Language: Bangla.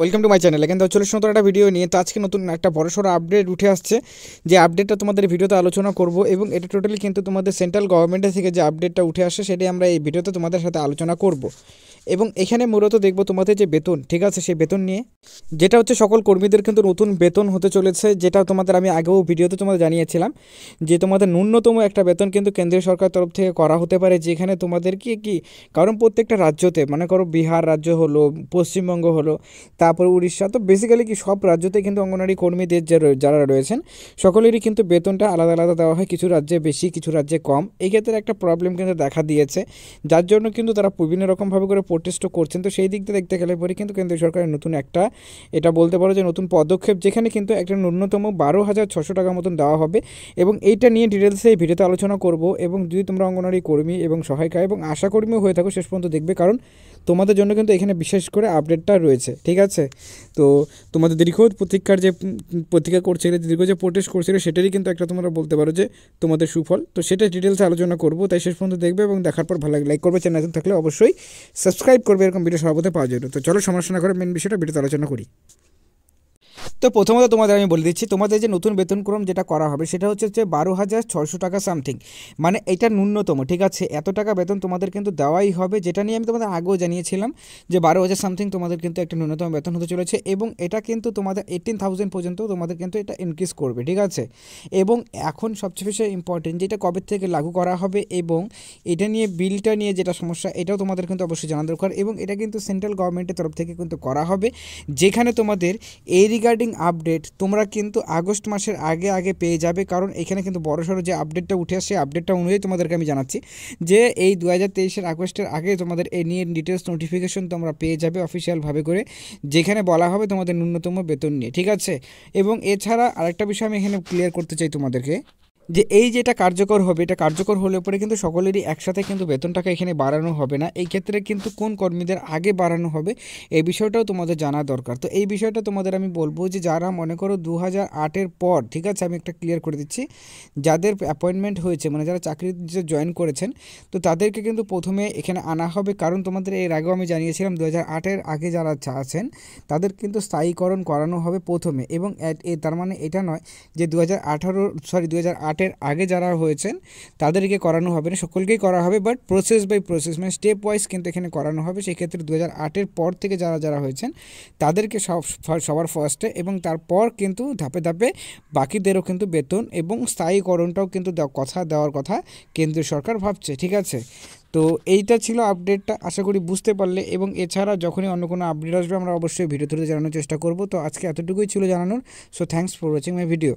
ওয়েলকাম টু মাই চ্যানেল কিন্তু চল্লিশ নতুন একটা ভিডিও নিয়ে তো আজকে নতুন একটা বড়সড় আপডেট উঠে আসছে যে আপডেটটা তোমাদের ভিডিওতে আলোচনা করব এবং এটা টোটালি কিন্তু তোমাদের সেন্ট্রাল গভর্নমেন্টের থেকে যে আপডেটটা উঠে আসে সেটাই আমরা এই ভিডিওতে তোমাদের সাথে আলোচনা করব এবং এখানে মূলত দেখব তোমাদের যে বেতন ঠিক আছে সেই বেতন নিয়ে যেটা হচ্ছে সকল কর্মীদের কিন্তু নতুন বেতন হতে চলেছে যেটা তোমাদের আমি আগেও ভিডিওতে তোমাদের জানিয়েছিলাম যে তোমাদের ন্যূনতম একটা বেতন কিন্তু কেন্দ্রীয় সরকার তরফ থেকে করা হতে পারে যেখানে তোমাদের কি কি কারণ প্রত্যেকটা রাজ্যতে মানে করো বিহার রাজ্য হলো পশ্চিমবঙ্গ হলো তারপরে উড়িষ্যা তো বেসিক্যালি কি সব রাজ্যতে কিন্তু অঙ্গনারী কর্মীদের যারা রয়েছেন সকলেরই কিন্তু বেতনটা আলাদা আলাদা দেওয়া হয় কিছু রাজ্যে বেশি কিছু রাজ্যে কম এই ক্ষেত্রে একটা প্রবলেম কিন্তু দেখা দিয়েছে যার জন্য কিন্তু তারা বিভিন্ন রকমভাবে করে প্রোটেস্ট করছেন তো সেই দিক দিয়ে দেখতে গেলে পরে কিন্তু কেন্দ্রীয় সরকারের নতুন একটা এটা বলতে পারো যে নতুন পদক্ষেপ যেখানে কিন্তু একটা ন্যূনতম বারো হাজার ছশো টাকা মতন দেওয়া হবে এবং এইটা নিয়ে ডিটেলসে এই ভিডিওতে আলোচনা করব এবং যদি তোমরা অঙ্গনারী কর্মী এবং সহায়িকা এবং আশাকর্মীও হয়ে থাকো শেষ পর্যন্ত দেখবে কারণ তোমাদের জন্য কিন্তু এখানে বিশেষ করে আপডেটটা রয়েছে ঠিক আছে তো তোমাদের দীর্ঘ প্রতীক্ষার যে প্রতীক্ষা করছিল দীর্ঘ যে প্রোটেস্ট করছিল সেটারই কিন্তু একটা তোমরা বলতে পারো যে তোমাদের সুফল তো সেটা ডিটেলসে আলোচনা করবো তাই শেষ পর্যন্ত দেখবে এবং দেখার পর ভালো লাগে লাইক করবে চ্যানেল থাকলে অবশ্যই সাবস্ক্রাইব সাবস্ক্রাইব করবে এরকম ভিডিও সর্বদা পাওয়া যাবে তো চলো সমস্যা না করে মেন বিষয়টা ভিডিওতে আলোচনা করি তো প্রথমত তোমাদের আমি বলে দিচ্ছি তোমাদের যে নতুন বেতনক্রম যেটা করা হবে সেটা হচ্ছে যে বারো হাজার ছশো টাকা সামথিং মানে এটা ন্যূনতম ঠিক আছে এত টাকা বেতন তোমাদের কিন্তু দেওয়াই হবে যেটা নিয়ে আমি তোমাদের আগেও জানিয়েছিলাম যে বারো হাজার সামথিং তোমাদের কিন্তু একটা ন্যূনতম বেতন হতে চলেছে এবং এটা কিন্তু তোমাদের এইটিন থাউজেন্ড পর্যন্ত তোমাদের কিন্তু এটা ইনক্রিজ করবে ঠিক আছে এবং এখন সবচেয়ে বেশি ইম্পর্টেন্ট যেটা কবে থেকে লাগু করা হবে এবং এটা নিয়ে বিলটা নিয়ে যেটা সমস্যা এটাও তোমাদের কিন্তু অবশ্যই জানা দরকার এবং এটা কিন্তু সেন্ট্রাল গভর্নমেন্টের তরফ থেকে কিন্তু করা হবে যেখানে তোমাদের এই রিগার্ডিং রেগুলেটিং আপডেট তোমরা কিন্তু আগস্ট মাসের আগে আগে পেয়ে যাবে কারণ এখানে কিন্তু বড়সড় যে আপডেটটা উঠে আসে আপডেটটা অনুযায়ী তোমাদেরকে আমি জানাচ্ছি যে এই দু হাজার তেইশের আগস্টের আগে তোমাদের এ নিয়ে ডিটেলস নোটিফিকেশন তোমরা পেয়ে যাবে অফিসিয়ালভাবে করে যেখানে বলা হবে তোমাদের ন্যূনতম বেতন নিয়ে ঠিক আছে এবং এছাড়া আরেকটা বিষয় আমি এখানে ক্লিয়ার করতে চাই তোমাদেরকে যে এই যেটা কার্যকর হবে এটা কার্যকর হলে পরে কিন্তু সকলেরই একসাথে কিন্তু বেতনটাকে এখানে বাড়ানো হবে না এই ক্ষেত্রে কিন্তু কোন কর্মীদের আগে বাড়ানো হবে এই বিষয়টাও তোমাদের জানা দরকার তো এই বিষয়টা তোমাদের আমি বলবো যে যারা মনে করো দু আটের পর ঠিক আছে আমি একটা ক্লিয়ার করে দিচ্ছি যাদের অ্যাপয়েন্টমেন্ট হয়েছে মানে যারা চাকরিতে জয়েন করেছেন তো তাদেরকে কিন্তু প্রথমে এখানে আনা হবে কারণ তোমাদের এর আগেও আমি জানিয়েছিলাম দু আটের আগে যারা আছেন তাদের কিন্তু স্থায়ীকরণ করানো হবে প্রথমে এবং তার মানে এটা নয় যে দু হাজার সরি দু স্টার্টের আগে যারা হয়েছেন তাদেরকে করানো হবে না সকলকেই করা হবে বাট প্রসেস বাই প্রসেস মানে স্টেপ ওয়াইজ কিন্তু এখানে করানো হবে সেক্ষেত্রে দু হাজার আটের পর থেকে যারা যারা হয়েছেন তাদেরকে সব সবার ফার্স্টে এবং তারপর কিন্তু ধাপে ধাপে বাকিদেরও কিন্তু বেতন এবং স্থায়ীকরণটাও কিন্তু কথা দেওয়ার কথা কেন্দ্রীয় সরকার ভাবছে ঠিক আছে তো এইটা ছিল আপডেটটা আশা করি বুঝতে পারলে এবং এছাড়া যখনই অন্য কোনো আপডেট আসবে আমরা অবশ্যই ভিডিও তুলে জানানোর চেষ্টা করব তো আজকে এতটুকুই ছিল জানানোর so thanks for watching my video